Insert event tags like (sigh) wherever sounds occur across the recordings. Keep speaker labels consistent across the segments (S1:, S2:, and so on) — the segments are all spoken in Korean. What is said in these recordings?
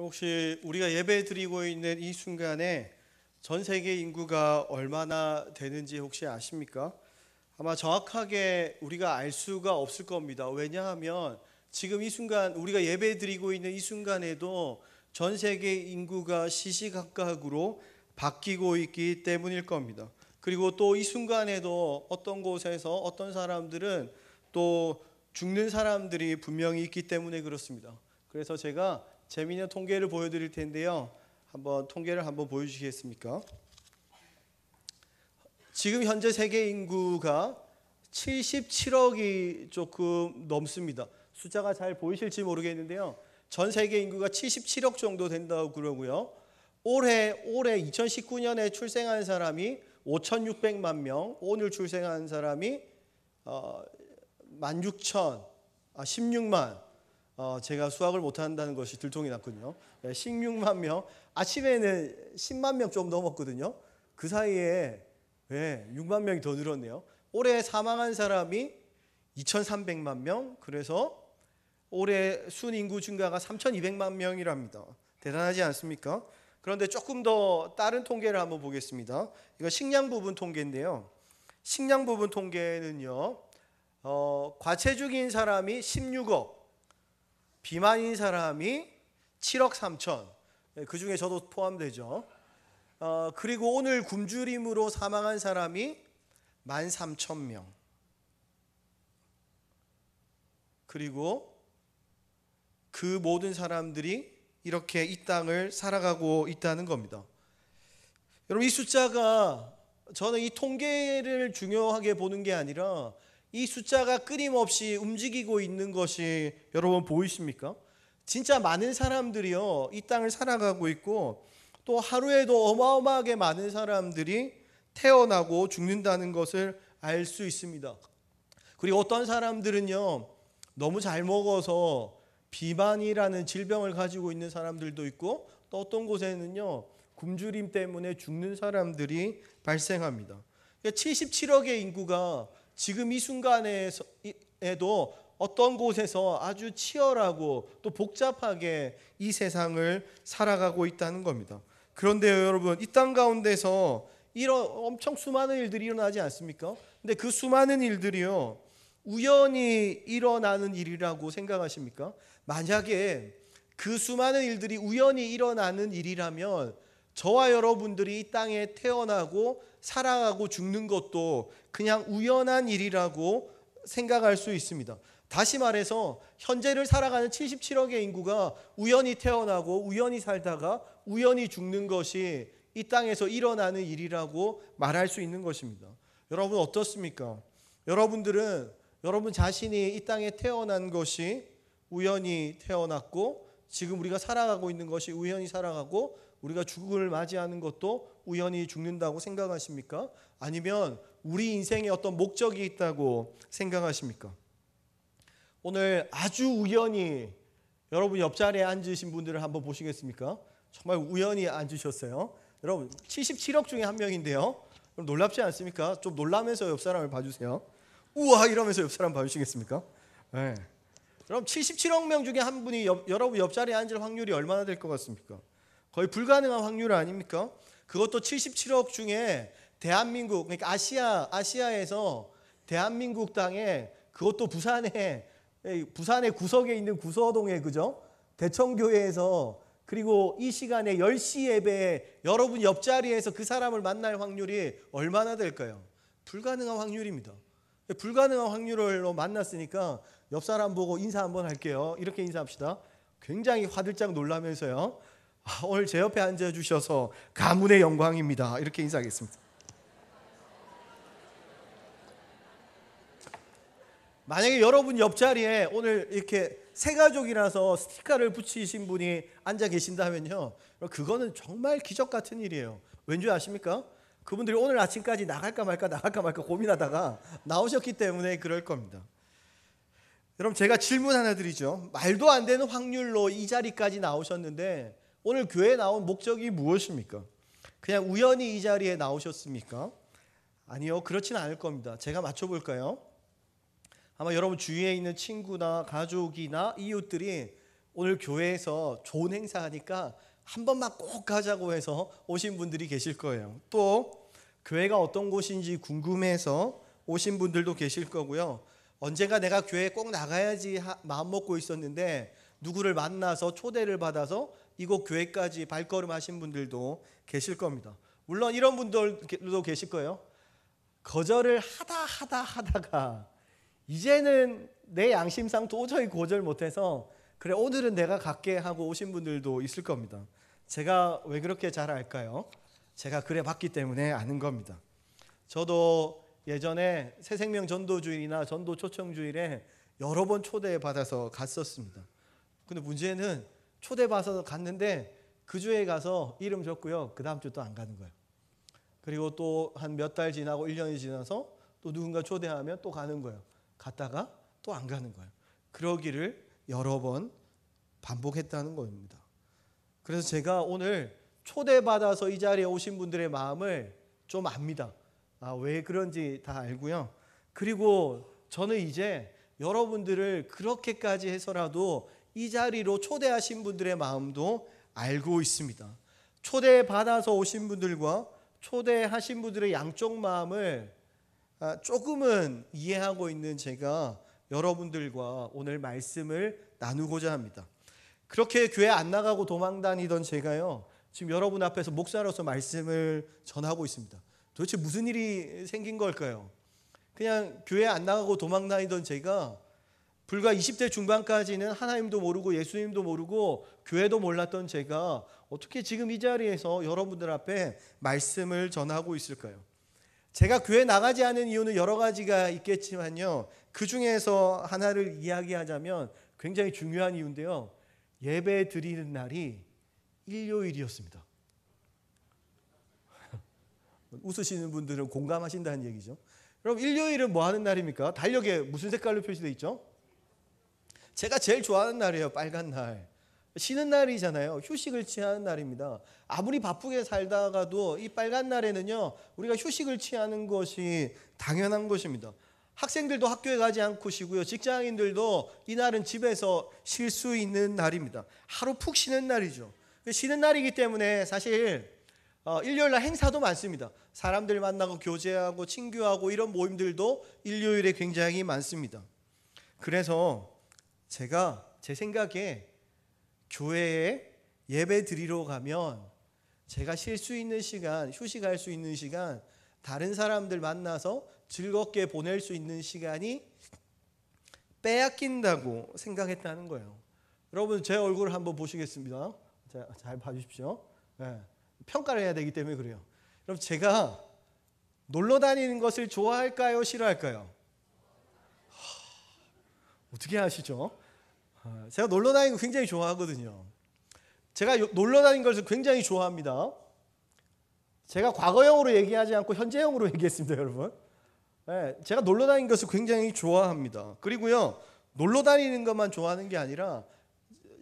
S1: 혹시 우리가 예배 드리고 있는 이 순간에 전 세계 인구가 얼마나 되는지 혹시 아십니까? 아마 정확하게 우리가 알 수가 없을 겁니다. 왜냐하면 지금 이 순간 우리가 예배 드리고 있는 이 순간에도 전 세계 인구가 시시각각으로 바뀌고 있기 때문일 겁니다. 그리고 또 이 순간에도 어떤 곳에서 어떤 사람들은 또 죽는 사람들이 분명히 있기 때문에 그렇습니다. 그래서 제가 재미있는 통계를 보여드릴 텐데요. 한번 통계를 한번 보여주시겠습니까? 지금 현재 세계 인구가 77억이 조금 넘습니다. 숫자가 잘 보이실지 모르겠는데요. 전 세계 인구가 77억 정도 된다고 그러고요. 올해 올해 2019년에 출생한 사람이 5,600만 명, 오늘 출생한 사람이 어, 16,000, 아, 16만 어, 제가 수학을 못한다는 것이 들통이 났군요. 16만 명, 아침에는 10만 명 좀 넘었거든요. 그 사이에 네, 예, 6만 명이 더 늘었네요. 올해 사망한 사람이 2,300만 명, 그래서 올해 순인구 증가가 3,200만 명이랍니다. 대단하지 않습니까? 그런데 조금 더 다른 통계를 한번 보겠습니다. 이거 식량 부분 통계인데요. 식량 부분 통계는요, 어, 과체중인 사람이 16억, 비만인 사람이 7억 3천 그 중에 저도 포함되죠. 어, 그리고 오늘 굶주림으로 사망한 사람이 1 3 0명 그리고 그 모든 사람들이 이렇게 이 땅을 살아가고 있다는 겁니다. 여러분 이 숫자가 저는 이 통계를 중요하게 보는 게 아니라 이 숫자가 끊임없이 움직이고 있는 것이 여러분 보이십니까? 진짜 많은 사람들이요. 이 땅을 살아가고 있고 또 하루에도 어마어마하게 많은 사람들이 태어나고 죽는다는 것을 알 수 있습니다. 그리고 어떤 사람들은요. 너무 잘 먹어서 비만이라는 질병을 가지고 있는 사람들도 있고 또 어떤 곳에는요. 굶주림 때문에 죽는 사람들이 발생합니다. 77억의 그러니까 인구가 지금 이 순간에도 어떤 곳에서 아주 치열하고 또 복잡하게 이 세상을 살아가고 있다는 겁니다. 그런데 여러분, 이 땅 가운데서 이런 엄청 수많은 일들이 일어나지 않습니까? 근데 그 수많은 일들이요, 우연히 일어나는 일이라고 생각하십니까? 만약에 그 수많은 일들이 우연히 일어나는 일이라면 저와 여러분들이 이 땅에 태어나고 살아가고 죽는 것도 그냥 우연한 일이라고 생각할 수 있습니다. 다시 말해서 현재를 살아가는 77억의 인구가 우연히 태어나고 우연히 살다가 우연히 죽는 것이 이 땅에서 일어나는 일이라고 말할 수 있는 것입니다. 여러분 어떻습니까? 여러분들은 여러분 자신이 이 땅에 태어난 것이 우연히 태어났고 지금 우리가 살아가고 있는 것이 우연히 살아가고 우리가 죽음을 맞이하는 것도 우연히 죽는다고 생각하십니까? 아니면 우리 인생에 어떤 목적이 있다고 생각하십니까? 오늘 아주 우연히 여러분 옆자리에 앉으신 분들을 한번 보시겠습니까? 정말 우연히 앉으셨어요. 여러분 77억 중에 한 명인데요. 놀랍지 않습니까? 좀 놀라면서 옆 사람을 봐주세요. 우와 이러면서 옆 사람 봐주시겠습니까? 네. 그럼 77억 명 중에 한 분이 옆, 여러분 옆자리에 앉을 확률이 얼마나 될 것 같습니까? 거의 불가능한 확률 아닙니까? 그것도 77억 중에 대한민국 그러니까 아시아 아시아에서 대한민국 땅에 그것도 부산에 부산의 구석에 있는 구서동에 그죠? 대청교회에서 그리고 이 시간에 10시 예배에 여러분 옆자리에서 그 사람을 만날 확률이 얼마나 될까요? 불가능한 확률입니다. 불가능한 확률로 만났으니까 옆 사람 보고 인사 한번 할게요. 이렇게 인사합시다. 굉장히 화들짝 놀라면서요. 아, 오늘 제 옆에 앉아 주셔서 가문의 영광입니다. 이렇게 인사하겠습니다. 만약에 여러분 옆자리에 오늘 이렇게 세 가족이라서 스티커를 붙이신 분이 앉아 계신다면요. 그거는 정말 기적 같은 일이에요. 왠지 아십니까? 그분들이 오늘 아침까지 나갈까 말까 나갈까 말까 고민하다가 나오셨기 때문에 그럴 겁니다. 여러분 제가 질문 하나 드리죠. 말도 안 되는 확률로 이 자리까지 나오셨는데 오늘 교회에 나온 목적이 무엇입니까? 그냥 우연히 이 자리에 나오셨습니까? 아니요, 그렇진 않을 겁니다. 제가 맞춰볼까요? 아마 여러분 주위에 있는 친구나 가족이나 이웃들이 오늘 교회에서 좋은 행사하니까 한 번만 꼭 가자고 해서 오신 분들이 계실 거예요. 또 교회가 어떤 곳인지 궁금해서 오신 분들도 계실 거고요. 언젠가 내가 교회에 꼭 나가야지 마음 먹고 있었는데 누구를 만나서 초대를 받아서 이곳 교회까지 발걸음 하신 분들도 계실 겁니다. 물론 이런 분들도 계실 거예요. 거절을 하다 하다 하다가 이제는 내 양심상 도저히 거절 못해서 그래 오늘은 내가 갖게 하고 오신 분들도 있을 겁니다. 제가 왜 그렇게 잘 알까요? 제가 그래 봤기 때문에 아는 겁니다. 저도 예전에 새생명 전도주일이나 전도 초청 주일에 여러 번 초대받아서 갔었습니다. 근데 문제는 초대받아서 갔는데 그 주에 가서 이름 줬고요. 그 다음 주 또 안 가는 거예요. 그리고 또 한 몇 달 지나고 1년이 지나서 또 누군가 초대하면 또 가는 거예요. 갔다가 또 안 가는 거예요. 그러기를 여러 번 반복했다는 겁니다. 그래서 제가 오늘 초대받아서 이 자리에 오신 분들의 마음을 좀 압니다. 아, 왜 그런지 다 알고요. 그리고 저는 이제 여러분들을 그렇게까지 해서라도 이 자리로 초대하신 분들의 마음도 알고 있습니다. 초대받아서 오신 분들과 초대하신 분들의 양쪽 마음을 아, 조금은 이해하고 있는 제가 여러분들과 오늘 말씀을 나누고자 합니다. 그렇게 교회 안 나가고 도망 다니던 제가요. 지금 여러분 앞에서 목사로서 말씀을 전하고 있습니다. 도대체 무슨 일이 생긴 걸까요? 그냥 교회 안 나가고 도망 다니던 제가 불과 20대 중반까지는 하나님도 모르고 예수님도 모르고 교회도 몰랐던 제가 어떻게 지금 이 자리에서 여러분들 앞에 말씀을 전하고 있을까요? 제가 교회 나가지 않은 이유는 여러 가지가 있겠지만요. 그 중에서 하나를 이야기하자면 굉장히 중요한 이유인데요. 예배 드리는 날이 일요일이었습니다. (laughs) 웃으시는 분들은 공감하신다는 얘기죠. 그럼 일요일은 뭐 하는 날입니까? 달력에 무슨 색깔로 표시되어 있죠? 제가 제일 좋아하는 날이에요. 빨간 날. 쉬는 날이잖아요. 휴식을 취하는 날입니다. 아무리 바쁘게 살다가도 이 빨간 날에는요, 우리가 휴식을 취하는 것이 당연한 것입니다. 학생들도 학교에 가지 않고 쉬고요. 직장인들도 이날은 집에서 쉴 수 있는 날입니다. 하루 푹 쉬는 날이죠. 쉬는 날이기 때문에 사실 어, 일요일 날 행사도 많습니다. 사람들 만나고 교제하고 친교하고 이런 모임들도 일요일에 굉장히 많습니다. 그래서 제가 제 생각에 교회에 예배 드리러 가면 제가 쉴 수 있는 시간, 휴식할 수 있는 시간, 다른 사람들 만나서 즐겁게 보낼 수 있는 시간이 빼앗긴다고 생각했다는 거예요. 여러분 제 얼굴을 한번 보시겠습니다. 자, 잘 봐주십시오. 네, 평가를 해야 되기 때문에 그래요. 그럼 제가 놀러 다니는 것을 좋아할까요, 싫어할까요? 하, 어떻게 아시죠? 아, 제가 놀러 다니는 거 굉장히 좋아하거든요. 제가 놀러 다니는 것을 굉장히 좋아합니다. 제가 과거형으로 얘기하지 않고 현재형으로 (laughs) 얘기했습니다, 여러분. 네, 제가 놀러 다니는 것을 굉장히 좋아합니다. 그리고요, 놀러 다니는 것만 좋아하는 게 아니라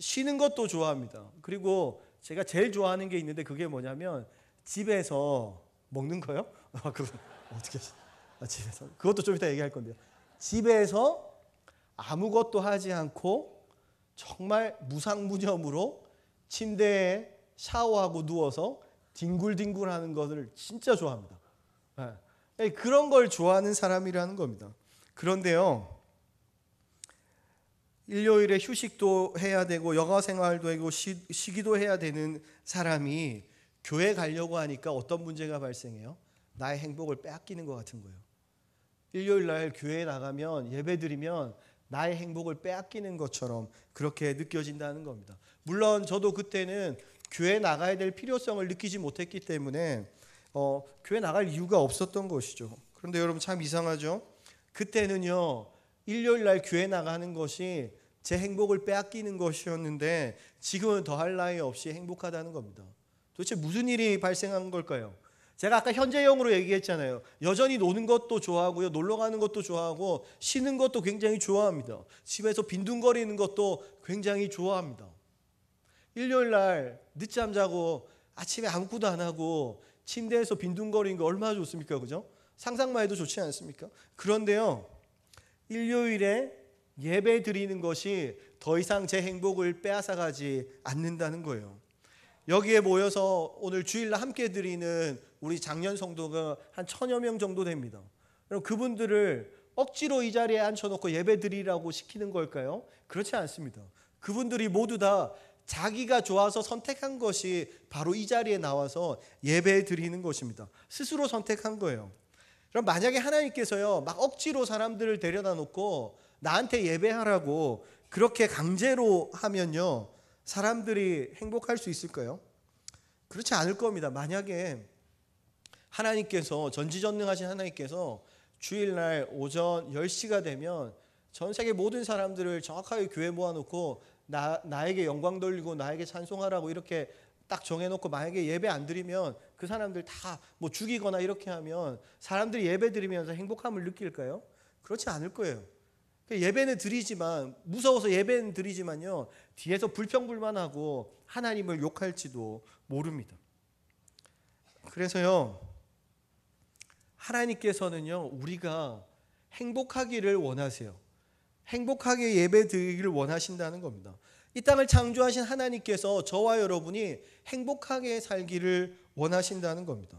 S1: 쉬는 것도 좋아합니다. 그리고 제가 제일 좋아하는 게 있는데 그게 뭐냐면 집에서 먹는 거요? (laughs) 아, 그럼 어떻게 아, 집에서 그것도 좀 이따 얘기할 건데요. 집에서 아무것도 하지 않고 정말 무상무념으로 침대에 샤워하고 누워서 뒹굴뒹굴 하는 것을 진짜 좋아합니다. 네. 그런 걸 좋아하는 사람이라는 겁니다. 그런데요, 일요일에 휴식도 해야 되고, 영화 생활도 하고, 쉬, 쉬기도 해야 되는 사람이 교회 가려고 하니까 어떤 문제가 발생해요? 나의 행복을 빼앗기는 것 같은 거예요. 일요일 날 교회에 나가면 예배 드리면 나의 행복을 빼앗기는 것처럼 그렇게 느껴진다는 겁니다. 물론 저도 그때는 교회 나가야 될 필요성을 느끼지 못했기 때문에 어, 교회 나갈 이유가 없었던 것이죠. 그런데 여러분 참 이상하죠? 그때는요, 일요일 날 교회 나가는 것이 제 행복을 빼앗기는 것이었는데 지금은 더할 나위 없이 행복하다는 겁니다. 도대체 무슨 일이 발생한 걸까요? 제가 아까 현재형으로 얘기했잖아요. 여전히 노는 것도 좋아하고요. 놀러 가는 것도 좋아하고 쉬는 것도 굉장히 좋아합니다. 집에서 빈둥거리는 것도 굉장히 좋아합니다. 일요일 날 늦잠 자고 아침에 아무것도 안 하고 침대에서 빈둥거리는 거 얼마나 좋습니까? 그죠? 상상만 해도 좋지 않습니까? 그런데요. 일요일에 예배 드리는 것이 더 이상 제 행복을 빼앗아 가지 않는다는 거예요. 여기에 모여서 오늘 주일날 함께 드리는 우리 작년 성도가 한 천여 명 정도 됩니다. 그럼 그분들을 억지로 이 자리에 앉혀놓고 예배드리라고 시키는 걸까요? 그렇지 않습니다. 그분들이 모두 다 자기가 좋아서 선택한 것이 바로 이 자리에 나와서 예배 드리는 것입니다. 스스로 선택한 거예요. 그럼 만약에 하나님께서요, 막 억지로 사람들을 데려다 놓고 나한테 예배하라고 그렇게 강제로 하면요, 사람들이 행복할 수 있을까요? 그렇지 않을 겁니다. 만약에 하나님께서 전지전능하신 하나님께서 주일날 오전 10시가 되면 전 세계 모든 사람들을 정확하게 교회 모아놓고 나, 나에게 영광 돌리고 나에게 찬송하라고 이렇게 딱 정해놓고 만약에 예배 안 드리면 그 사람들 다 뭐 죽이거나 이렇게 하면 사람들이 예배 드리면서 행복함을 느낄까요? 그렇지 않을 거예요. 그 예배는 드리지만 무서워서 예배는 드리지만요 뒤에서 불평불만하고 하나님을 욕할지도 모릅니다. 그래서요 하나님께서는요, 우리가 행복하기를 원하세요. 행복하게 예배 드리기를 원하신다는 겁니다. 이 땅을 창조하신 하나님께서 저와 여러분이 행복하게 살기를 원하신다는 겁니다.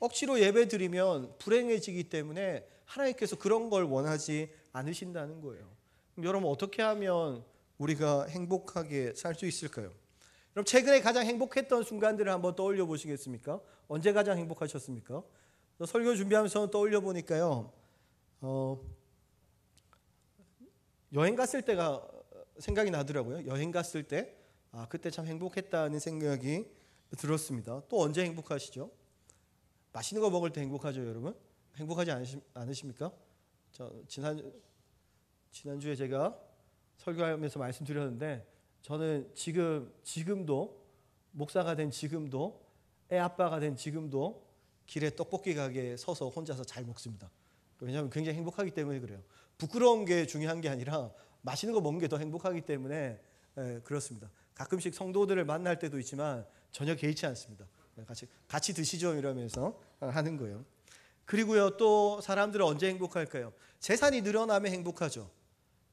S1: 억지로 예배 드리면 불행해지기 때문에 하나님께서 그런 걸 원하지 않으신다는 거예요. 여러분 어떻게 하면 우리가 행복하게 살 수 있을까요? 그럼 최근에 가장 행복했던 순간들을 한번 떠올려 보시겠습니까? 언제 가장 행복하셨습니까? 설교 준비하면서 떠올려 보니까요. 어, 여행 갔을 때가 생각이 나더라고요. 여행 갔을 때, 아 그때 참 행복했다는 생각이 들었습니다. 또 언제 행복하시죠? 맛있는 거 먹을 때 행복하죠, 여러분? 행복하지 않으십니까? 저 지난 지난주에 제가 설교하면서 말씀드렸는데 저는 지금 지금도 목사가 된 지금도 애 아빠가 된 지금도 길에 떡볶이 가게에 서서 혼자서 잘 먹습니다. 왜냐하면 굉장히 행복하기 때문에 그래요. 부끄러운 게 중요한 게 아니라 맛있는 거 먹는 게 더 행복하기 때문에 에, 예, 그렇습니다. 가끔씩 성도들을 만날 때도 있지만 전혀 개의치 않습니다. 예, 같이 같이 드시죠 이러면서 아, 하는 거예요. 그리고요 또 사람들은 언제 행복할까요? 재산이 늘어나면 행복하죠.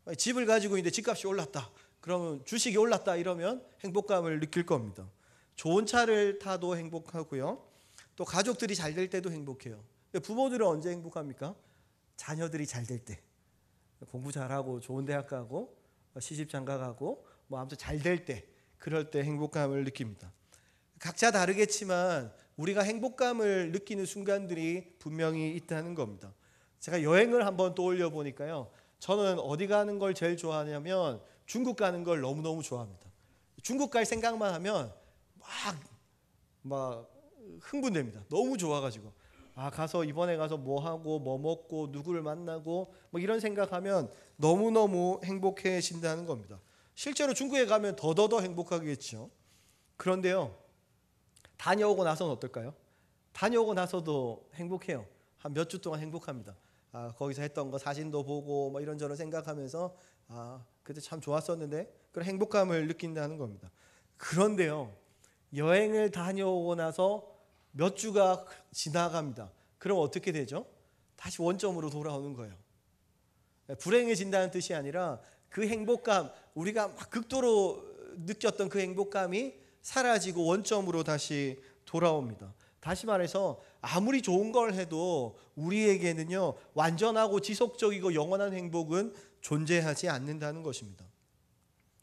S1: 아, 집을 가지고 있는데 집값이 올랐다. 그러면 주식이 올랐다 이러면 행복감을 느낄 겁니다. 좋은 차를 타도 행복하고요. 또 가족들이 잘 될 때도 행복해요. 부모들은 언제 행복합니까? 자녀들이 잘 될 때. 공부 잘하고 좋은 대학 가고 시집 장가 가고 뭐 아무튼 잘 될 때. 그럴 때 행복감을 느낍니다. 각자 다르겠지만 우리가 행복감을 느끼는 순간들이 분명히 있다는 겁니다. 제가 여행을 한번 떠올려 보니까요. 저는 어디 가는 걸 제일 좋아하냐면 중국 가는 걸 너무너무 좋아합니다. 중국 갈 생각만 하면 막, 막 흥분됩니다. 너무 좋아가지고 아 가서 이번에 가서 뭐 하고 뭐 먹고 누구를 만나고 뭐 이런 생각하면 너무 너무 행복해진다는 겁니다. 실제로 중국에 가면 더더더 행복하겠죠. 그런데요 다녀오고 나서는 어떨까요? 다녀오고 나서도 행복해요. 한 몇 주 동안 행복합니다. 아, 거기서 했던 거 사진도 보고 뭐 이런저런 생각하면서 아 그때 참 좋았었는데 그런 행복감을 느낀다는 겁니다. 그런데요 여행을 다녀오고 나서 몇 주가 지나갑니다. 그럼 어떻게 되죠? 다시 원점으로 돌아오는 거예요. 불행해진다는 뜻이 아니라 그 행복감, 우리가 막 극도로 느꼈던 그 행복감이 사라지고 원점으로 다시 돌아옵니다. 다시 말해서 아무리 좋은 걸 해도 우리에게는요, 완전하고 지속적이고 영원한 행복은 존재하지 않는다는 것입니다.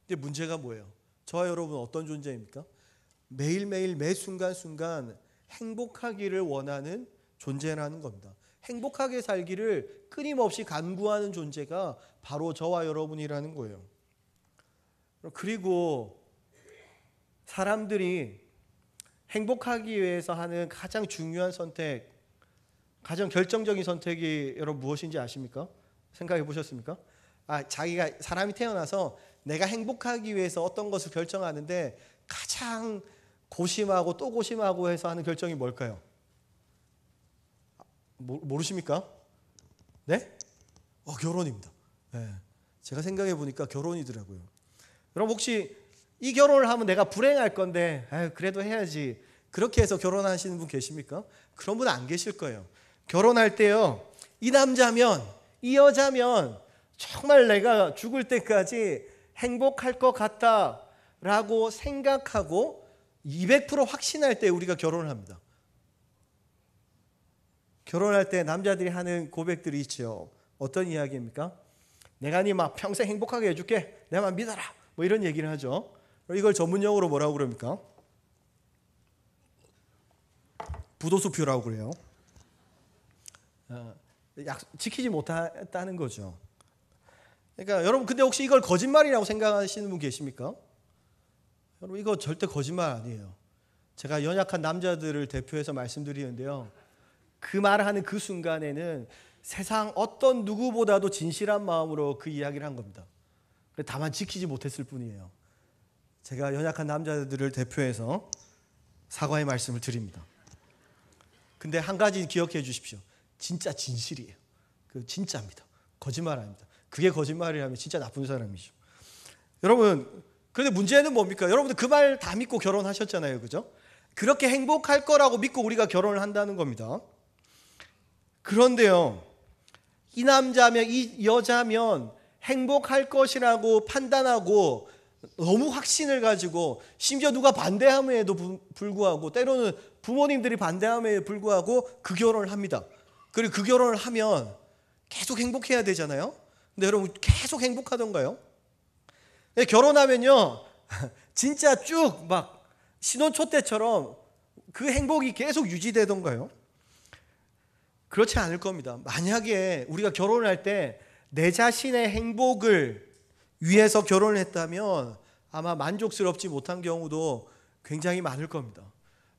S1: 근데 문제가 뭐예요? 저와 여러분 어떤 존재입니까? 매일매일 매 순간순간 행복하기를 원하는 존재라는 겁니다. 행복하게 살기를 끊임없이 간구하는 존재가 바로 저와 여러분이라는 거예요. 그리고 사람들이 행복하기 위해서 하는 가장 중요한 선택, 가장 결정적인 선택이 여러분 무엇인지 아십니까? 생각해 보셨습니까? 아, 자기가 사람이 태어나서 내가 행복하기 위해서 어떤 것을 결정하는데 가장 고심하고 또 고심하고 해서 하는 결정이 뭘까요? 모르십니까? 네? 어, 결혼입니다. 네. 제가 생각해 보니까 결혼이더라고요. 여러분 혹시 이 결혼을 하면 내가 불행할 건데 아유, 그래도 해야지. 그렇게 해서 결혼하시는 분 계십니까? 그런 분 안 계실 거예요. 결혼할 때요. 이 남자면 이 여자면 정말 내가 죽을 때까지 행복할 것 같다라고 생각하고 200% 확신할 때 우리가 결혼을 합니다. 결혼할 때 남자들이 하는 고백들이 있죠. 어떤 이야기입니까? 내가 네막 평생 행복하게 해줄게. 내만 믿어라. 뭐 이런 얘기를 하죠. 이걸 전문용어로 뭐라고 그럽니까? 부도수표라고 그래요. 어, 약 지키지 못했다는 거죠. 그러니까 여러분 근데 혹시 이걸 거짓말이라고 생각하시는 분 계십니까? 여러분 이거 절대 거짓말 아니에요. 제가 연약한 남자들을 대표해서 말씀드리는데요. 그 말하는 을그 순간에는 세상 어떤 누구보다도 진실한 마음으로 그 이야기를 한 겁니다. 다만 지키지 못했을 뿐이에요. 제가 연약한 남자들을 대표해서 사과의 말씀을 드립니다. 근데 한 가지 기억해 주십시오. 진짜 진실이에요. 그 진짜입니다. 거짓말 아닙니다. 그게 거짓말이라면 진짜 나쁜 사람이죠. 여러분 그런데 문제는 뭡니까? 여러분들 그 말 다 믿고 결혼하셨잖아요. 그죠? 그렇게 행복할 거라고 믿고 우리가 결혼을 한다는 겁니다. 그런데요, 이 남자면, 이 여자면 행복할 것이라고 판단하고 너무 확신을 가지고 심지어 누가 반대함에도 불구하고 때로는 부모님들이 반대함에 불구하고 그 결혼을 합니다. 그리고 그 결혼을 하면 계속 행복해야 되잖아요. 근데 여러분 계속 행복하던가요? 예, 결혼하면요, (laughs) 진짜 쭉 막 신혼 초 때처럼 그 행복이 계속 유지되던가요? 그렇지 않을 겁니다. 만약에 우리가 결혼할 때 내 자신의 행복을 위해서 결혼을 했다면 아마 만족스럽지 못한 경우도 굉장히 많을 겁니다.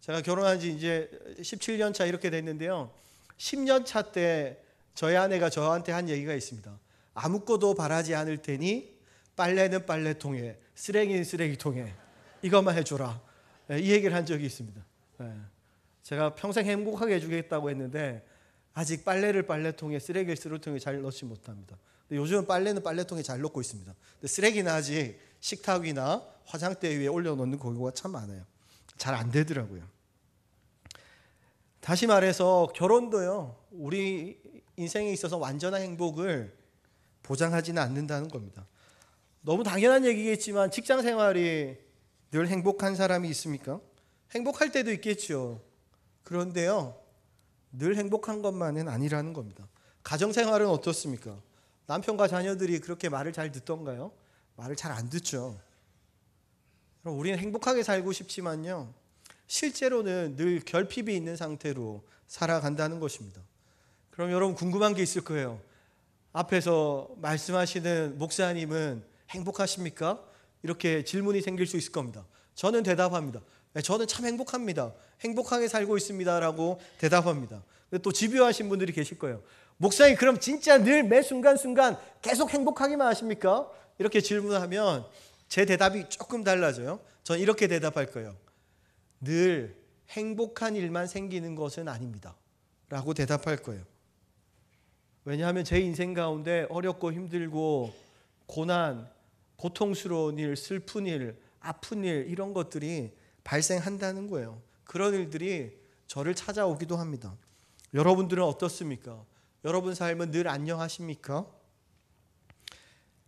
S1: 제가 결혼한 지 이제 17년 차 이렇게 됐는데요. 10년 차 때 저희 아내가 저한테 한 얘기가 있습니다. 아무것도 바라지 않을 테니 빨래는 빨래통에, 쓰레기는 쓰레기통에 이것만 해줘라. 예, 이 얘기를 한 적이 있습니다. 예. 제가 평생 행복하게 해주겠다고 했는데 아직 빨래를 빨래통에, 쓰레기를 쓰레기통에 잘 넣지 못합니다. 요즘은 빨래는 빨래통에 잘 넣고 있습니다. 쓰레기는 아직 식탁 위나 화장대 위에 올려놓는 경우가 참 많아요. 잘 안 되더라고요. 다시 말해서 결혼도요, 우리 인생에 있어서 완전한 행복을 보장하지는 않는다는 겁니다. 너무 당연한 얘기겠지만 직장 생활이 늘 행복한 사람이 있습니까? 행복할 때도 있겠죠. 그런데요, 늘 행복한 것만은 아니라는 겁니다. 가정 생활은 어떻습니까? 남편과 자녀들이 그렇게 말을 잘 듣던가요? 말을 잘 안 듣죠. 그럼 우리는 행복하게 살고 싶지만요, 실제로는 늘 결핍이 있는 상태로 살아간다는 것입니다. 그럼 여러분 궁금한 게 있을 거예요. 앞에서 말씀하시는 목사님은 행복하십니까? 이렇게 질문이 생길 수 있을 겁니다. 저는 대답합니다. 네, 저는 참 행복합니다. 행복하게 살고 있습니다라고 대답합니다. 또 집요하신 분들이 계실 거예요. 목사님 그럼 진짜 늘 매 순간순간 계속 행복하기만 하십니까? 이렇게 질문하면 제 대답이 조금 달라져요. 전 이렇게 대답할 거예요. 늘 행복한 일만 생기는 것은 아닙니다. 라고 대답할 거예요. 왜냐하면 제 인생 가운데 어렵고 힘들고 고난, 고통스러운 일, 슬픈 일, 아픈 일 이런 것들이 발생한다는 거예요. 그런 일들이 저를 찾아오기도 합니다. 여러분들은 어떻습니까? 여러분 삶은 늘 안녕하십니까?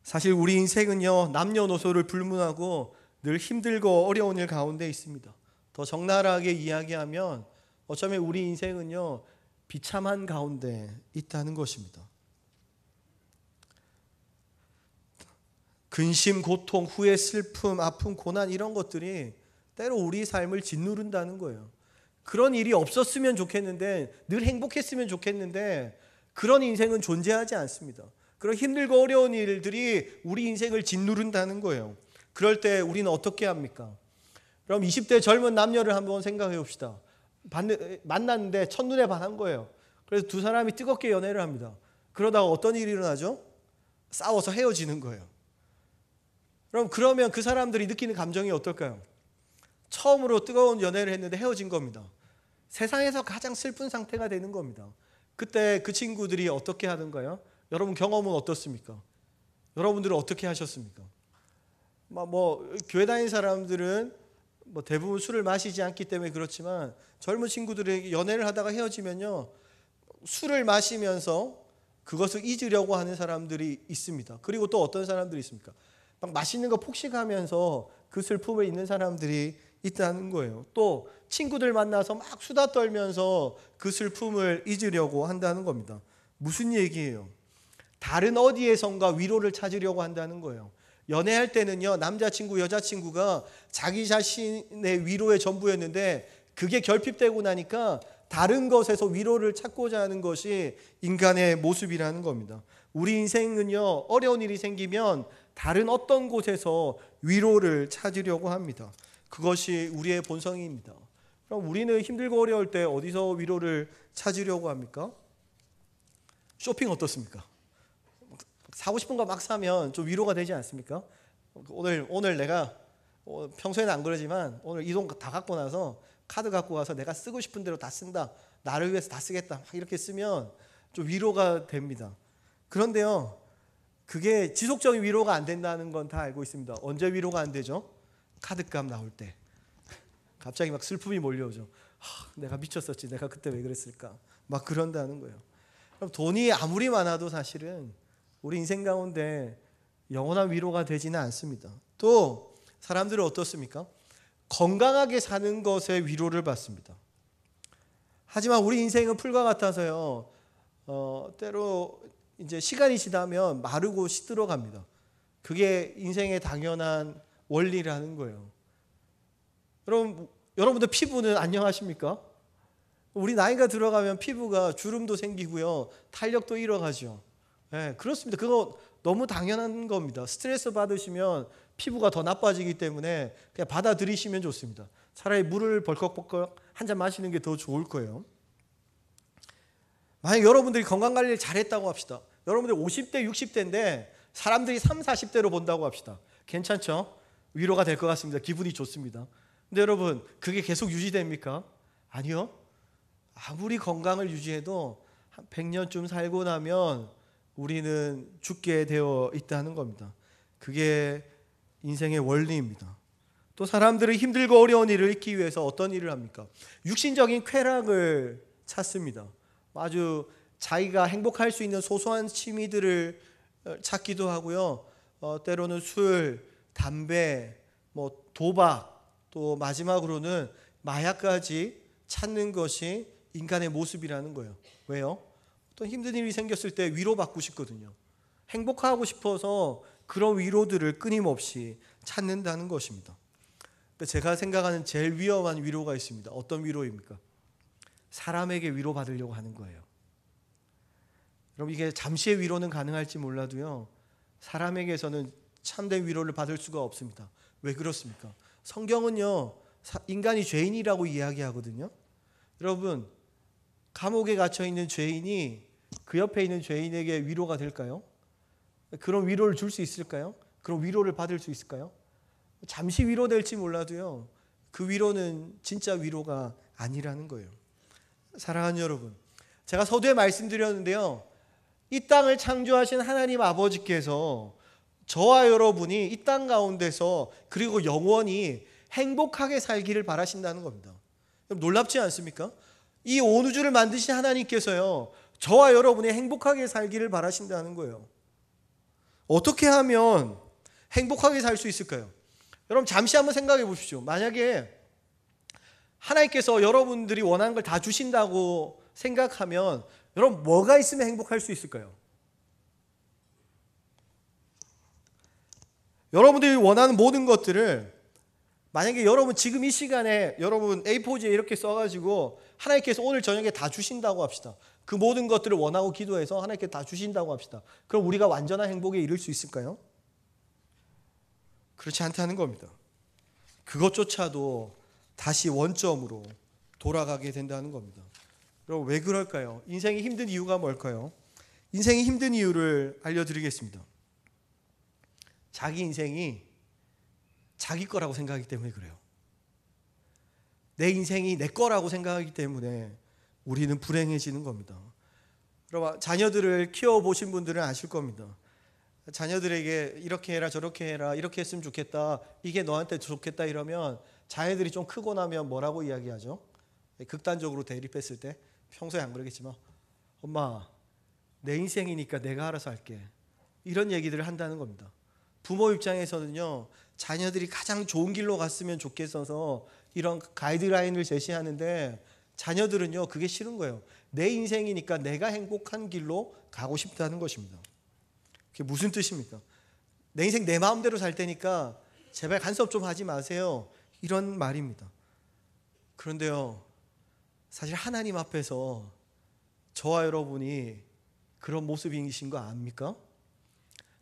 S1: 사실 우리 인생은요 남녀노소를 불문하고 늘 힘들고 어려운 일 가운데 있습니다. 더 적나라하게 이야기하면 어쩌면 우리 인생은요 비참한 가운데 있다는 것입니다. 근심, 고통, 후회, 슬픔, 아픔, 고난 이런 것들이 때로 우리 삶을 짓누른다는 거예요. 그런 일이 없었으면 좋겠는데 늘 행복했으면 좋겠는데 그런 인생은 존재하지 않습니다. 그런 힘들고 어려운 일들이 우리 인생을 짓누른다는 거예요. 그럴 때 우리는 어떻게 합니까? 그럼 20대 젊은 남녀를 한번 생각해 봅시다. 만났는데 첫눈에 반한 거예요. 그래서 두 사람이 뜨겁게 연애를 합니다. 그러다가 어떤 일이 일어나죠? 싸워서 헤어지는 거예요. 그럼 그러면 그 사람들이 느끼는 감정이 어떨까요? 처음으로 뜨거운 연애를 했는데 헤어진 겁니다. 세상에서 가장 슬픈 상태가 되는 겁니다. 그때 그 친구들이 어떻게 하던가요 여러분 경험은 어떻습니까? 여러분들은 어떻게 하셨습니까? 뭐, 교회 다니는 사람들은 뭐 대부분 술을 마시지 않기 때문에 그렇지만 젊은 친구들에게 연애를 하다가 헤어지면요 술을 마시면서 그것을 잊으려고 하는 사람들이 있습니다. 그리고 또 어떤 사람들이 있습니까? 막 맛있는 거 폭식하면서 그 슬픔을 있는 사람들이 있다는 거예요. 또 친구들 만나서 막 수다 떨면서 그 슬픔을 잊으려고 한다는 겁니다. 무슨 얘기예요? 다른 어디에선가 위로를 찾으려고 한다는 거예요. 연애할 때는요, 남자친구, 여자친구가 자기 자신의 위로의 전부였는데 그게 결핍되고 나니까 다른 것에서 위로를 찾고자 하는 것이 인간의 모습이라는 겁니다. 우리 인생은요, 어려운 일이 생기면 다른 어떤 곳에서 위로를 찾으려고 합니다. 그것이 우리의 본성입니다. 그럼 우리는 힘들고 어려울 때 어디서 위로를 찾으려고 합니까? 쇼핑 어떻습니까? 사고 싶은 거 막 사면 좀 위로가 되지 않습니까? 오늘 오늘 내가 어, 평소에는 안 그러지만 오늘 이 돈 다 갖고 나서 카드 갖고 와서 내가 쓰고 싶은 대로 다 쓴다. 나를 위해서 다 쓰겠다. 이렇게 쓰면 좀 위로가 됩니다. 그런데요. 그게 지속적인 위로가 안 된다는 건 다 알고 있습니다. 언제 위로가 안 되죠? 카드값 나올 때. (laughs) 갑자기 막 슬픔이 몰려오죠. 하, 내가 미쳤었지. 내가 그때 왜 그랬을까? 막 그런다는 거예요. 그럼 돈이 아무리 많아도 사실은 우리 인생 가운데 영원한 위로가 되지는 않습니다. 또 사람들은 어떻습니까? 건강하게 사는 것에 위로를 받습니다. 하지만 우리 인생은 풀과 같아서요. 어, 때로 이제 시간이 지나면 마르고 시들어갑니다. 그게 인생의 당연한 원리라는 거예요. 여러분, 여러분들 피부는 안녕하십니까? 우리 나이가 들어가면 피부가 주름도 생기고요. 탄력도 잃어가죠. 네, 그렇습니다. 그거 너무 당연한 겁니다. 스트레스 받으시면 피부가 더 나빠지기 때문에 그냥 받아들이시면 좋습니다. 차라리 물을 벌컥벌컥 한 잔 마시는 게 더 좋을 거예요. 만약 여러분들이 건강관리를 잘했다고 합시다. 여러분들 50대, 60대인데 사람들이 3, 40대로 본다고 합시다. 괜찮죠? 위로가 될 것 같습니다. 기분이 좋습니다. 근데 여러분, 그게 계속 유지됩니까? 아니요. 아무리 건강을 유지해도 한 100년쯤 살고 나면 우리는 죽게 되어 있다는 겁니다. 그게 인생의 원리입니다. 또 사람들은 힘들고 어려운 일을 잊기 위해서 어떤 일을 합니까? 육신적인 쾌락을 찾습니다. 뭐 아주 자기가 행복할 수 있는 소소한 취미들을 어, 찾기도 하고요. 어, 때로는 술, 담배, 뭐 도박, 또 마지막으로는 마약까지 찾는 것이 인간의 모습이라는 거예요. 왜요? 어떤 힘든 일이 생겼을 때 위로받고 싶거든요. 행복하고 싶어서 그런 위로들을 끊임없이 찾는다는 것입니다. 제가 생각하는 제일 위험한 위로가 있습니다. 어떤 위로입니까? 사람에게 위로받으려고 하는 거예요. 여러분 이게 잠시의 위로는 가능할지 몰라도요. 사람에게서는 참된 위로를 받을 수가 없습니다. 왜 그렇습니까? 성경은요. 인간이 죄인이라고 이야기하거든요. 여러분 감옥에 갇혀 있는 죄인이 그 옆에 있는 죄인에게 위로가 될까요? 그런 위로를 줄 수 있을까요? 그런 위로를 받을 수 있을까요? 잠시 위로될지 몰라도요. 그 위로는 진짜 위로가 아니라는 거예요. 사랑하는 여러분, 제가 서두에 말씀드렸는데요. 이 땅을 창조하신 하나님 아버지께서 저와 여러분이 이 땅 가운데서 그리고 영원히 행복하게 살기를 바라신다는 겁니다. 놀랍지 않습니까? 이 온 우주를 만드신 하나님께서요. 저와 여러분이 행복하게 살기를 바라신다는 거예요. 어떻게 하면 행복하게 살 수 있을까요? 여러분 잠시 한번 생각해 보십시오. 만약에 하나님께서 여러분들이 원하는 걸 다 주신다고 생각하면 여러분 뭐가 있으면 행복할 수 있을까요? 여러분들이 원하는 모든 것들을 만약에 여러분 지금 이 시간에 여러분 A4지에 이렇게 써가지고 하나님께서 오늘 저녁에 다 주신다고 합시다. 그 모든 것들을 원하고 기도해서 하나님께 다 주신다고 합시다. 그럼 우리가 완전한 행복에 이를 수 있을까요? 그렇지 않다는 겁니다. 그것조차도 다시 원점으로 돌아가게 된다는 겁니다. 여러분 왜 그럴까요? 인생이 힘든 이유가 뭘까요? 인생이 힘든 이유를 알려드리겠습니다. 자기 인생이 자기 거라고 생각하기 때문에 그래요. 내 인생이 내 거라고 생각하기 때문에 우리는 불행해지는 겁니다. 여러분 자녀들을 키워 보신 분들은 아실 겁니다. 자녀들에게 이렇게 해라 저렇게 해라 이렇게 했으면 좋겠다 이게 너한테 좋겠다 이러면 자녀들이 좀 크고 나면 뭐라고 이야기하죠? 극단적으로 대립했을 때 평소에 안 그러겠지만 엄마 내 인생이니까 내가 알아서 할게 이런 얘기들을 한다는 겁니다. 부모 입장에서는요 자녀들이 가장 좋은 길로 갔으면 좋겠어서 이런 가이드라인을 제시하는데 자녀들은요 그게 싫은 거예요. 내 인생이니까 내가 행복한 길로 가고 싶다는 것입니다. 그게 무슨 뜻입니까? 내 인생 내 마음대로 살 테니까 제발 간섭 좀 하지 마세요. 이런 말입니다. 그런데요, 사실 하나님 앞에서 저와 여러분이 그런 모습이신 거 압니까?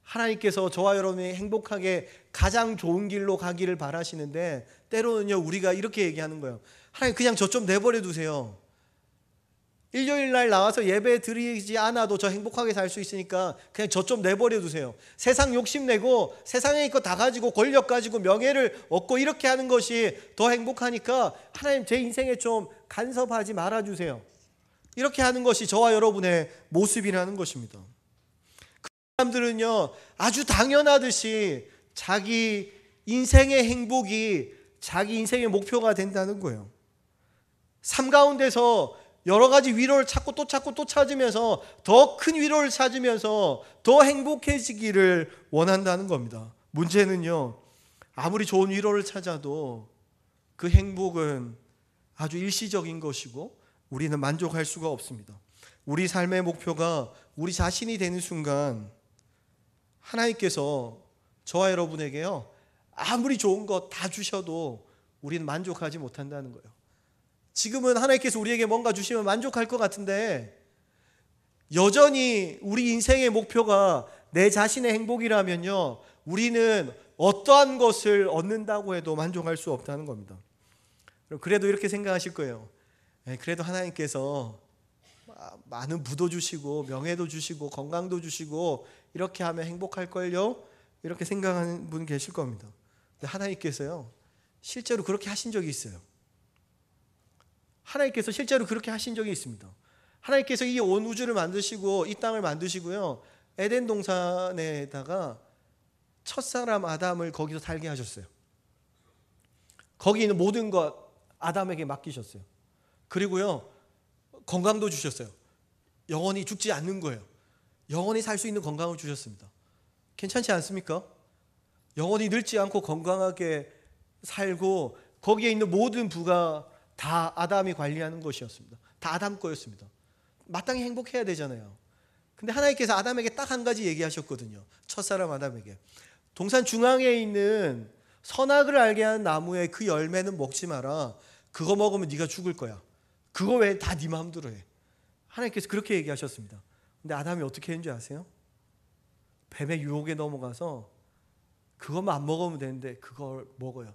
S1: 하나님께서 저와 여러분이 행복하게 가장 좋은 길로 가기를 바라시는데 때로는요 우리가 이렇게 얘기하는 거예요. 하나님 그냥 저 좀 내버려 두세요. 일요일 날 나와서 예배 드리지 않아도 저 행복하게 살 수 있으니까 그냥 저 좀 내버려 두세요. 세상 욕심내고 세상에 있고다 가지고 권력 가지고 명예를 얻고 이렇게 하는 것이 더 행복하니까 하나님 제 인생에 좀 간섭하지 말아주세요. 이렇게 하는 것이 저와 여러분의 모습이라는 것입니다. 그 사람들은요, 아주 당연하듯이 자기 인생의 행복이 자기 인생의 목표가 된다는 거예요. 삶 가운데서 여러 가지 위로를 찾고 또 찾고 또 찾으면서 더 큰 위로를 찾으면서 더 행복해지기를 원한다는 겁니다. 문제는요, 아무리 좋은 위로를 찾아도 그 행복은 아주 일시적인 것이고 우리는 만족할 수가 없습니다. 우리 삶의 목표가 우리 자신이 되는 순간 하나님께서 저와 여러분에게요, 아무리 좋은 것 다 주셔도 우리는 만족하지 못한다는 거예요. 지금은 하나님께서 우리에게 뭔가 주시면 만족할 것 같은데 여전히 우리 인생의 목표가 내 자신의 행복이라면요. 우리는 어떠한 것을 얻는다고 해도 만족할 수 없다는 겁니다. 그래도 이렇게 생각하실 거예요. 예, 그래도 하나님께서 많은 부도 주시고 명예도 주시고 건강도 주시고 이렇게 하면 행복할 걸요. 이렇게 생각하는 분 계실 겁니다. 근데 하나님께서요. 실제로 그렇게 하신 적이 있어요. 하나님께서 실제로 그렇게 하신 적이 있습니다. 하나님께서 이 온 우주를 만드시고 이 땅을 만드시고요. 에덴 동산에다가 첫 사람 아담을 거기서 살게 하셨어요. 거기 있는 모든 것 아담에게 맡기셨어요. 그리고요. 건강도 주셨어요. 영원히 죽지 않는 거예요. 영원히 살 수 있는 건강을 주셨습니다. 괜찮지 않습니까? 영원히 늙지 않고 건강하게 살고 거기에 있는 모든 부가 다 아담이 관리하는 것이었습니다. 다 아담 거였습니다. 마땅히 행복해야 되잖아요. 근데 하나님께서 아담에게 딱 한 가지 얘기하셨거든요. 첫사람 아담에게. 동산 중앙에 있는 선악을 알게 한 나무의 그 열매는 먹지 마라. 그거 먹으면 네가 죽을 거야. 그거 외에 다네 마음대로 해. 하나님께서 그렇게 얘기하셨습니다. 근데 아담이 어떻게 했는지 아세요? 뱀의 유혹에 넘어가서 그것만 안 먹으면 되는데 그걸 먹어요.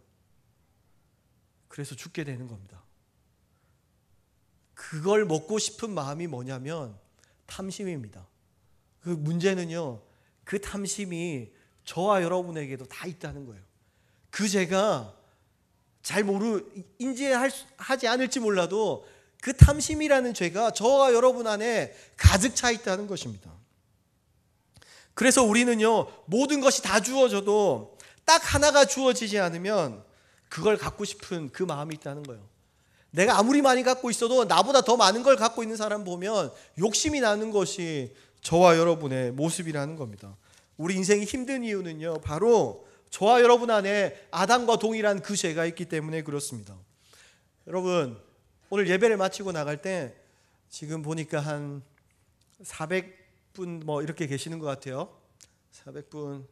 S1: 그래서 죽게 되는 겁니다. 그걸 먹고 싶은 마음이 뭐냐면 탐심입니다. 그 문제는요. 그 탐심이 저와 여러분에게도 다 있다는 거예요. 그 제가 잘 모르 인지하지 않을지 몰라도 그 탐심이라는 죄가 저와 여러분 안에 가득 차 있다는 것입니다. 그래서 우리는요, 모든 것이 다 주어져도 딱 하나가 주어지지 않으면 그걸 갖고 싶은 그 마음이 있다는 거예요. 내가 아무리 많이 갖고 있어도 나보다 더 많은 걸 갖고 있는 사람 보면 욕심이 나는 것이 저와 여러분의 모습이라는 겁니다. 우리 인생이 힘든 이유는요. 바로 저와 여러분 안에 아담과 동일한 그 죄가 있기 때문에 그렇습니다. 여러분, 오늘 예배를 마치고 나갈 때 지금 보니까 한 400분 뭐 이렇게 계시는 것 같아요. 400분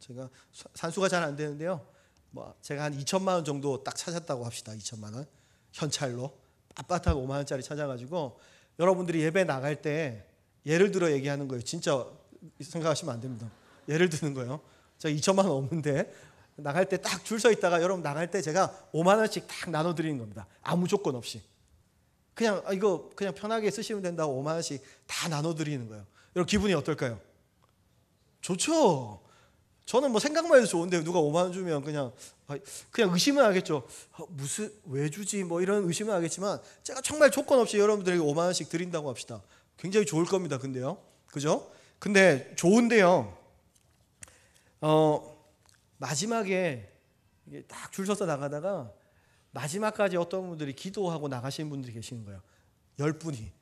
S1: 제가 산수가 잘 안 되는데요. 뭐 제가 한 2천만 원 정도 딱 찾았다고 합시다. 2천만 원 현찰로 빳빳한 하 5만 원짜리 찾아가지고 여러분들이 예배 나갈 때 예를 들어 얘기하는 거예요. 진짜 생각하시면 안 됩니다. 예를 드는 거예요. 제가 2천만 원 없는데 나갈 때 딱 줄 서 있다가 여러분 나갈 때 제가 5만 원씩 딱 나눠 드리는 겁니다. 아무 조건 없이. 그냥 아, 이거 그냥 편하게 쓰시면 된다고 5만 원씩 다 나눠 드리는 거예요. 여러분 기분이 어떨까요? 좋죠. 저는 뭐 생각만 해도 좋은데 누가 5만 원 주면 그냥 아, 그냥 의심은 하겠죠. 아, 무슨 왜 주지? 뭐 이런 의심은 하겠지만 제가 정말 조건 없이 여러분들에게 5만 원씩 드린다고 합시다. 굉장히 좋을 겁니다. 근데요. 그죠? 근데 좋은데요. 어 마지막에 딱 줄 서서 나가다가 마지막까지 어떤 분들이 기도하고 나가시는 분들이 계시는 거예요. 열 분이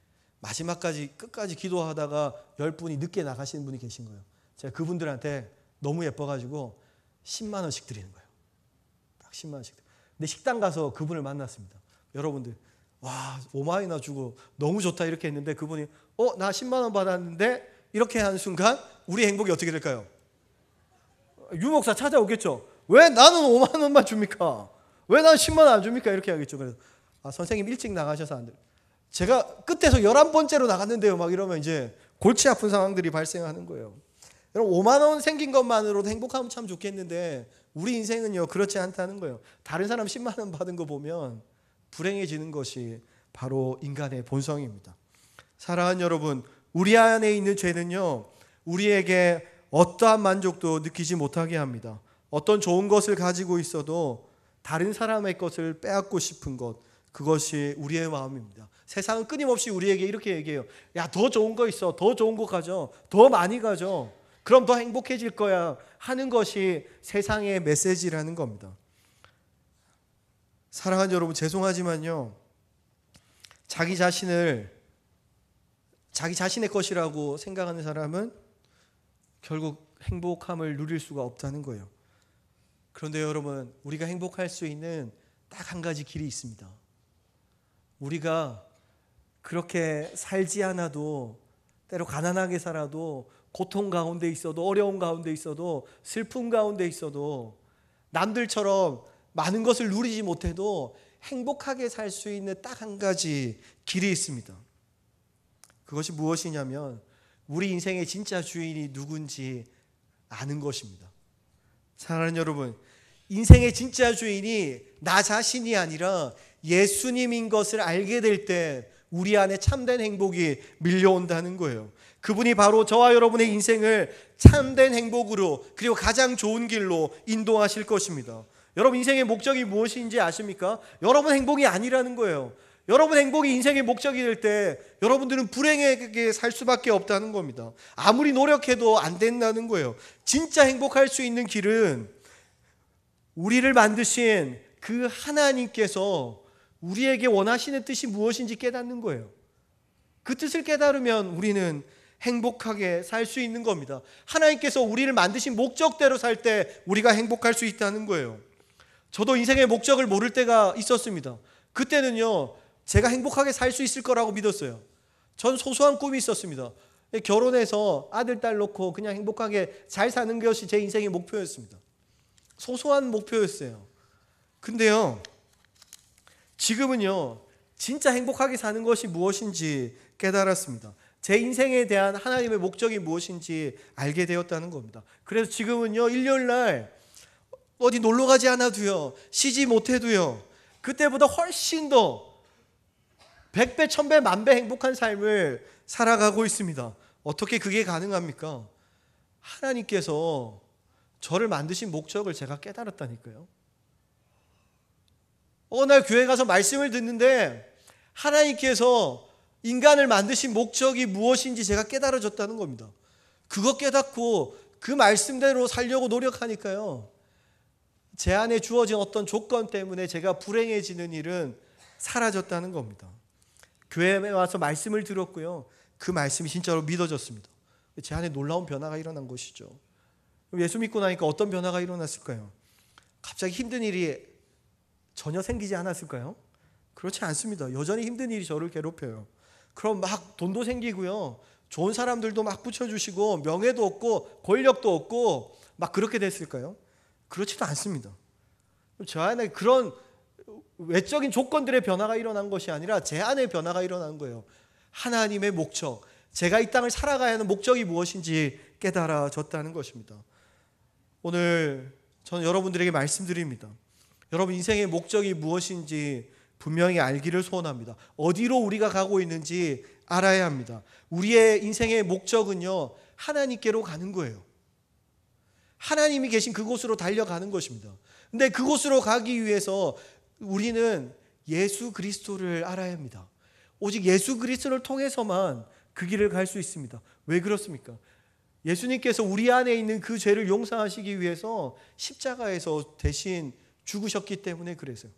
S1: 마지막까지 끝까지 기도하다가 열 분이 늦게 나가시는 분이 계신 거예요. 제가 그분들한테 너무 예뻐가지고 10만 원씩 드리는 거예요. 딱 10만 원씩. 근데 식당 가서 그분을 만났습니다. 여러분들 와 5만이나 주고 너무 좋다 이렇게 했는데 그분이 어나 10만 원 받았는데 이렇게 하 순간 우리 행복이 어떻게 될까요? 유목사 찾아오겠죠. 왜 나는 5만 원만 줍니까? 왜 나는 10만 원 안 줍니까? 이렇게 하겠죠. 그래서 아 선생님 일찍 나가셔서 안돼 제가 끝에서 열한 번째로 나갔는데요. 막 이러면 이제 골치 아픈 상황들이 발생하는 거예요. 여러분 5만 원 생긴 것만으로도 행복하면 참 좋겠는데 우리 인생은요 그렇지 않다는 거예요. 다른 사람 10만 원 받은 거 보면 불행해지는 것이 바로 인간의 본성입니다. 사랑하는 여러분, 우리 안에 있는 죄는요 우리에게 어떠한 만족도 느끼지 못하게 합니다. 어떤 좋은 것을 가지고 있어도 다른 사람의 것을 빼앗고 싶은 것 그것이 우리의 마음입니다. 세상은 끊임없이 우리에게 이렇게 얘기해요. 야, 더 좋은 거 있어. 더 좋은 거 가져. 더 많이 가져. 그럼 더 행복해질 거야 하는 것이 세상의 메시지라는 겁니다. 사랑하는 여러분 죄송하지만요. 자기 자신을 자기 자신의 것이라고 생각하는 사람은 결국 행복함을 누릴 수가 없다는 거예요. 그런데 여러분, 우리가 행복할 수 있는 딱 한 가지 길이 있습니다. 우리가 그렇게 살지 않아도 때로 가난하게 살아도 고통 가운데 있어도 어려운 가운데 있어도 슬픔 가운데 있어도 남들처럼 많은 것을 누리지 못해도 행복하게 살 수 있는 딱 한 가지 길이 있습니다. 그것이 무엇이냐면 우리 인생의 진짜 주인이 누군지 아는 것입니다. 사랑하는 여러분, 인생의 진짜 주인이 나 자신이 아니라 예수님인 것을 알게 될 때 우리 안에 참된 행복이 밀려온다는 거예요. 그분이 바로 저와 여러분의 인생을 참된 행복으로 그리고 가장 좋은 길로 인도하실 것입니다. 여러분 인생의 목적이 무엇인지 아십니까? 여러분 행복이 아니라는 거예요. 여러분 행복이 인생의 목적이 될 때 여러분들은 불행하게 살 수밖에 없다는 겁니다. 아무리 노력해도 안 된다는 거예요. 진짜 행복할 수 있는 길은 우리를 만드신 그 하나님께서 우리에게 원하시는 뜻이 무엇인지 깨닫는 거예요. 그 뜻을 깨달으면 우리는 행복하게 살 수 있는 겁니다. 하나님께서 우리를 만드신 목적대로 살 때 우리가 행복할 수 있다는 거예요. 저도 인생의 목적을 모를 때가 있었습니다. 그때는요, 제가 행복하게 살 수 있을 거라고 믿었어요. 전 소소한 꿈이 있었습니다. 결혼해서 아들, 딸 놓고 그냥 행복하게 잘 사는 것이 제 인생의 목표였습니다. 소소한 목표였어요. 근데요, 지금은요, 진짜 행복하게 사는 것이 무엇인지 깨달았습니다. 제 인생에 대한 하나님의 목적이 무엇인지 알게 되었다는 겁니다. 그래서 지금은요, 일요일 날 어디 놀러 가지 않아도요, 쉬지 못해도요, 그때보다 훨씬 더1배1배 만배 행복한 삶을 살아가고 있습니다. 어떻게 그게 가능합니까? 하나님께서 저를 만드신 목적을 제가 깨달았다니까요. 어느 날 교회 가서 말씀을 듣는데 하나님께서 인간을 만드신 목적이 무엇인지 제가 깨달아졌다는 겁니다. 그거 깨닫고 그 말씀대로 살려고 노력하니까요. 제 안에 주어진 어떤 조건 때문에 제가 불행해지는 일은 사라졌다는 겁니다. 교회에 와서 말씀을 들었고요. 그 말씀이 진짜로 믿어졌습니다. 제 안에 놀라운 변화가 일어난 것이죠. 예수 믿고 나니까 어떤 변화가 일어났을까요? 갑자기 힘든 일이 전혀 생기지 않았을까요? 그렇지 않습니다. 여전히 힘든 일이 저를 괴롭혀요. 그럼 막 돈도 생기고요. 좋은 사람들도 막 붙여주시고 명예도 얻고 권력도 얻고 막 그렇게 됐을까요? 그렇지도 않습니다. 저 안에 그런 외적인 조건들의 변화가 일어난 것이 아니라 제 안의 변화가 일어난 거예요. 하나님의 목적, 제가 이 땅을 살아가야 하는 목적이 무엇인지 깨달아졌다는 것입니다. 오늘 저는 여러분들에게 말씀드립니다. 여러분 인생의 목적이 무엇인지 분명히 알기를 소원합니다. 어디로 우리가 가고 있는지 알아야 합니다. 우리의 인생의 목적은요, 하나님께로 가는 거예요. 하나님이 계신 그곳으로 달려가는 것입니다. 근데 그곳으로 가기 위해서 우리는 예수 그리스도를 알아야 합니다. 오직 예수 그리스도를 통해서만 그 길을 갈 수 있습니다. 왜 그렇습니까? 예수님께서 우리 안에 있는 그 죄를 용서하시기 위해서 십자가에서 대신 죽으셨기 때문에 그래서요.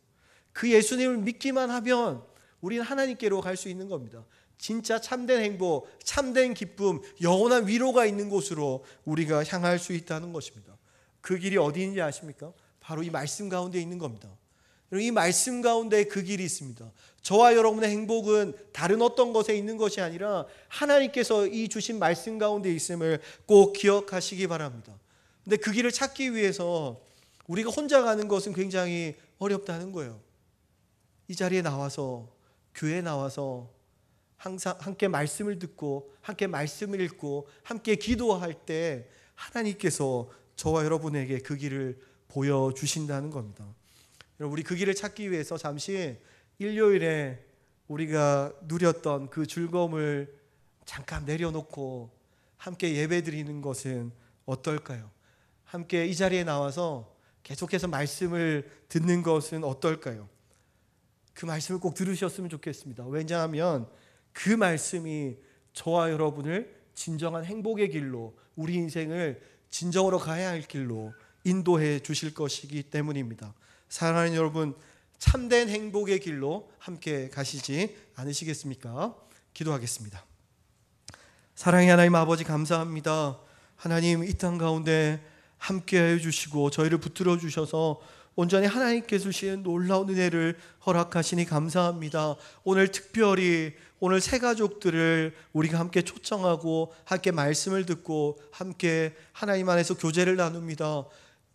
S1: 그 예수님을 믿기만 하면 우리는 하나님께로 갈 수 있는 겁니다. 진짜 참된 행복, 참된 기쁨, 영원한 위로가 있는 곳으로 우리가 향할 수 있다는 것입니다. 그 길이 어디인지 아십니까? 바로 이 말씀 가운데 있는 겁니다. 이 말씀 가운데 그 길이 있습니다. 저와 여러분의 행복은 다른 어떤 것에 있는 것이 아니라 하나님께서 이 주신 말씀 가운데 있음을 꼭 기억하시기 바랍니다. 근데 그 길을 찾기 위해서 우리가 혼자 가는 것은 굉장히 어렵다는 거예요. 이 자리에 나와서 교회에 나와서 항상 함께 말씀을 듣고 함께 말씀을 읽고 함께 기도할 때 하나님께서 저와 여러분에게 그 길을 보여 주신다는 겁니다. 여러분 우리 그 길을 찾기 위해서 잠시 일요일에 우리가 누렸던 그 즐거움을 잠깐 내려놓고 함께 예배드리는 것은 어떨까요? 함께 이 자리에 나와서 계속해서 말씀을 듣는 것은 어떨까요? 그 말씀을 꼭 들으셨으면 좋겠습니다. 왜냐하면 그 말씀이 저와 여러분을 진정한 행복의 길로 우리 인생을 진정으로 가야 할 길로 인도해 주실 것이기 때문입니다. 사랑하는 여러분, 참된 행복의 길로 함께 가시지 않으시겠습니까? 기도하겠습니다. 사랑의 하나님 아버지 감사합니다. 하나님 이 땅 가운데 함께 해 주시고 저희를 붙들어 주셔서 온전히 하나님께서 주신 놀라운 은혜를 허락하시니 감사합니다. 오늘 특별히 오늘 새 가족들을 우리가 함께 초청하고 함께 말씀을 듣고 함께 하나님 안에서 교제를 나눕니다.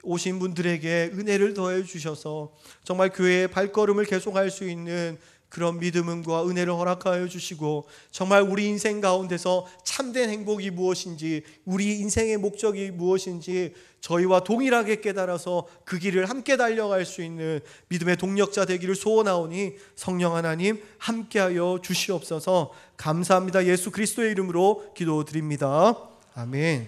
S1: 오신 분들에게 은혜를 더해 주셔서 정말 교회의 발걸음을 계속할 수 있는 그런 믿음과 은혜를 허락하여 주시고 정말 우리 인생 가운데서 참된 행복이 무엇인지 우리 인생의 목적이 무엇인지 저희와 동일하게 깨달아서 그 길을 함께 달려갈 수 있는 믿음의 동력자 되기를 소원하오니 성령 하나님 함께하여 주시옵소서 감사합니다. 예수 그리스도의 이름으로 기도드립니다. 아멘.